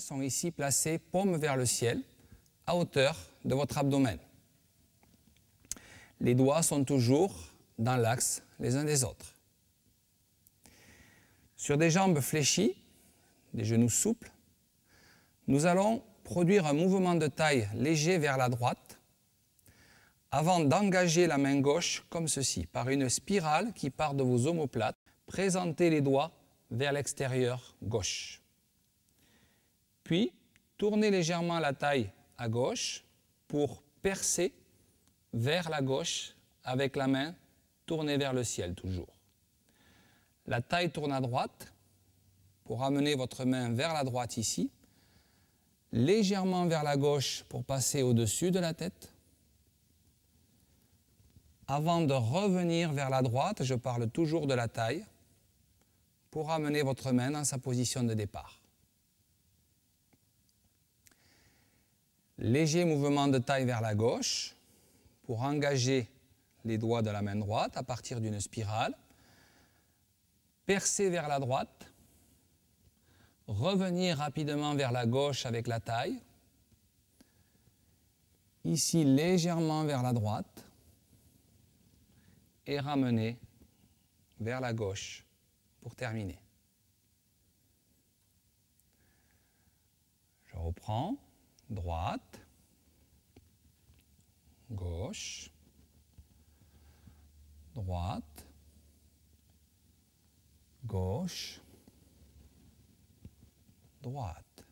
sont ici placés, paume vers le ciel, à hauteur de votre abdomen. Les doigts sont toujours dans l'axe les uns des autres. Sur des jambes fléchies, des genoux souples, nous allons produire un mouvement de taille léger vers la droite avant d'engager la main gauche comme ceci, par une spirale qui part de vos omoplates. Présentez les doigts vers l'extérieur gauche. Puis, tournez légèrement la taille à gauche pour percer vers la gauche avec la main tournée vers le ciel toujours. La taille tourne à droite pour amener votre main vers la droite ici, légèrement vers la gauche pour passer au-dessus de la tête. Avant de revenir vers la droite, je parle toujours de la taille, pour amener votre main dans sa position de départ. Léger mouvement de taille vers la gauche pour engager les doigts de la main droite à partir d'une spirale. Percer vers la droite. Revenir rapidement vers la gauche avec la taille. Ici légèrement vers la droite et ramener vers la gauche pour terminer. Je reprends droite, gauche, droite, gauche, droite.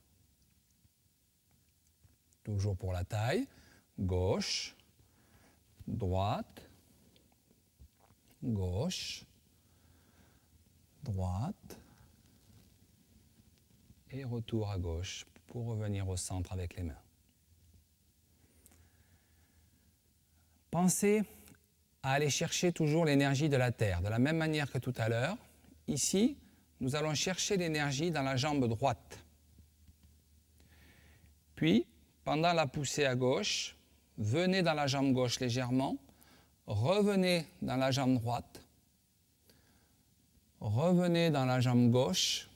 Toujours pour la taille, gauche, droite, gauche, droite, et retour à gauche pour revenir au centre avec les mains. Pensez à aller chercher toujours l'énergie de la terre, de la même manière que tout à l'heure. Ici, nous allons chercher l'énergie dans la jambe droite. Puis, pendant la poussée à gauche, venez dans la jambe gauche légèrement, revenez dans la jambe droite, revenez dans la jambe gauche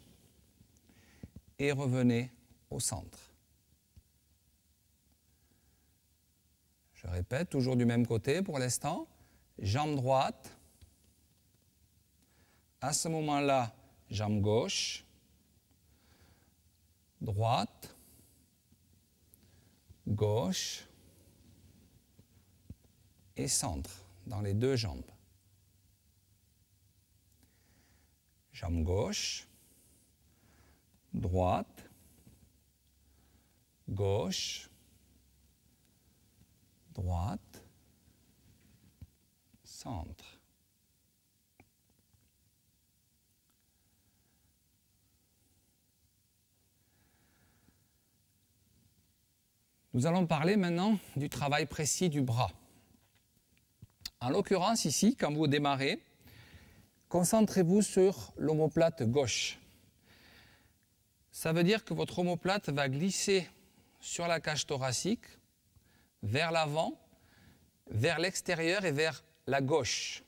et revenez au centre. Je répète, toujours du même côté pour l'instant. Jambe droite. À ce moment-là, jambe gauche. Droite. Gauche. Et centre dans les deux jambes. Jambe gauche. Droite gauche, droite, centre. Nous allons parler maintenant du travail précis du bras. En l'occurrence, ici, quand vous démarrez, concentrez-vous sur l'omoplate gauche. Ça veut dire que votre omoplate va glisser sur la cage thoracique, vers l'avant, vers l'extérieur et vers la gauche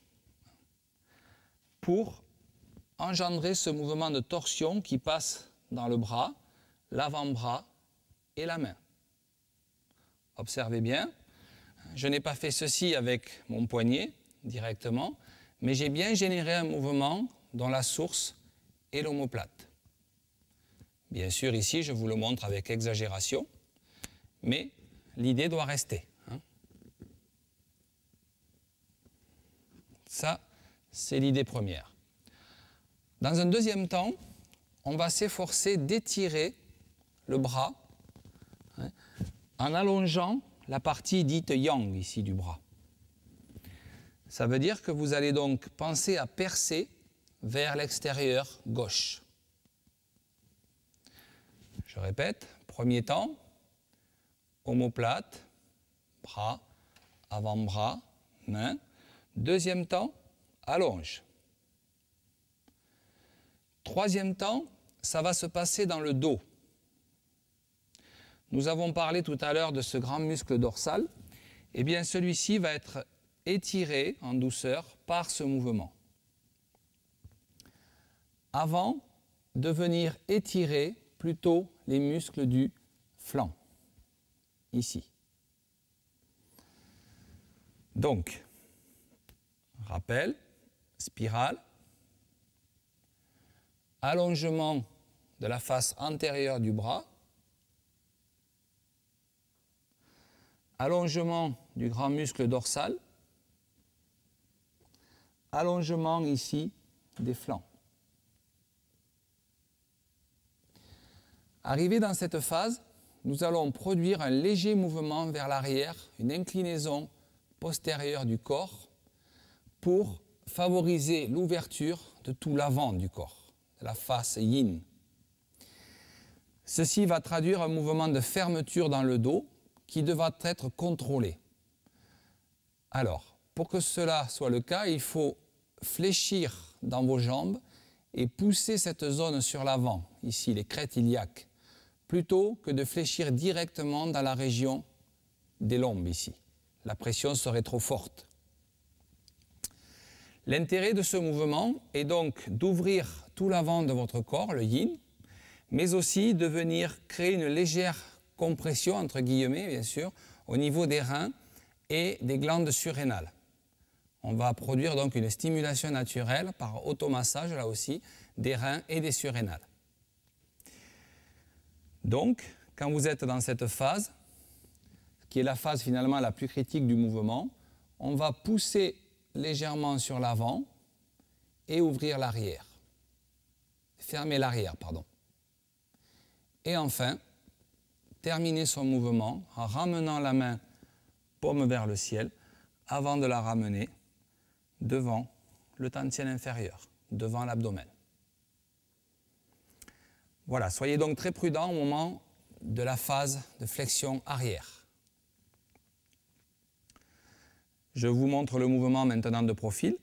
pour engendrer ce mouvement de torsion qui passe dans le bras, l'avant-bras et la main. Observez bien, je n'ai pas fait ceci avec mon poignet directement, mais j'ai bien généré un mouvement dont la source est l'omoplate. Bien sûr, ici, je vous le montre avec exagération, mais l'idée doit rester. Hein. Ça, c'est l'idée première. Dans un deuxième temps, on va s'efforcer d'étirer le bras hein, en allongeant la partie dite yang ici du bras. Ça veut dire que vous allez donc penser à percer vers l'extérieur gauche. Je répète, premier temps, Homoplate, bras, avant-bras, main. Deuxième temps, allonge. Troisième temps, ça va se passer dans le dos. Nous avons parlé tout à l'heure de ce grand muscle dorsal. Eh bien, celui-ci va être étiré en douceur par ce mouvement. Avant de venir étirer plutôt les muscles du flanc ici. Donc, rappel, spirale, allongement de la face antérieure du bras, allongement du grand muscle dorsal, allongement ici des flancs. Arrivé dans cette phase, nous allons produire un léger mouvement vers l'arrière, une inclinaison postérieure du corps pour favoriser l'ouverture de tout l'avant du corps, de la face yin. Ceci va traduire un mouvement de fermeture dans le dos qui devra être contrôlé. Alors, pour que cela soit le cas, il faut fléchir dans vos jambes et pousser cette zone sur l'avant, ici les crêtes iliaques plutôt que de fléchir directement dans la région des lombes ici. La pression serait trop forte. L'intérêt de ce mouvement est donc d'ouvrir tout l'avant de votre corps, le yin, mais aussi de venir créer une légère compression, entre guillemets bien sûr, au niveau des reins et des glandes surrénales. On va produire donc une stimulation naturelle par automassage là aussi des reins et des surrénales. Donc, quand vous êtes dans cette phase, qui est la phase finalement la plus critique du mouvement, on va pousser légèrement sur l'avant et ouvrir l'arrière. Fermer l'arrière, pardon. Et enfin, terminer son mouvement en ramenant la main paume vers le ciel avant de la ramener devant le tantien inférieur, devant l'abdomen. Voilà, soyez donc très prudent au moment de la phase de flexion arrière. Je vous montre le mouvement maintenant de profil.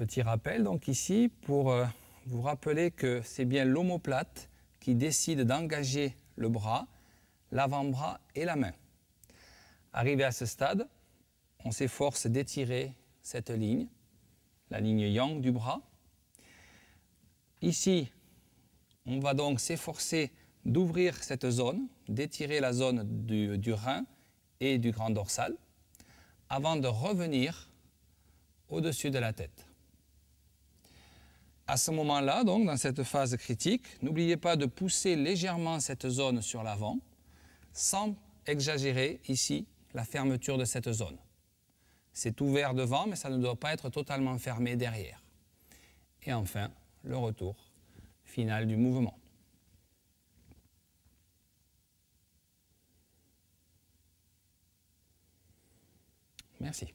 petit rappel donc ici pour euh, vous rappeler que c'est bien l'omoplate qui décide d'engager le bras, l'avant-bras et la main. Arrivé à ce stade, on s'efforce d'étirer cette ligne, la ligne yang du bras. Ici, on va donc s'efforcer d'ouvrir cette zone, d'étirer la zone du, du, rein et du grand dorsal, avant de revenir au-dessus de la tête. À ce moment-là, donc, dans cette phase critique, n'oubliez pas de pousser légèrement cette zone sur l'avant, sans exagérer ici la fermeture de cette zone. C'est ouvert devant, mais ça ne doit pas être totalement fermé derrière. Et enfin, le retour final du mouvement. Merci.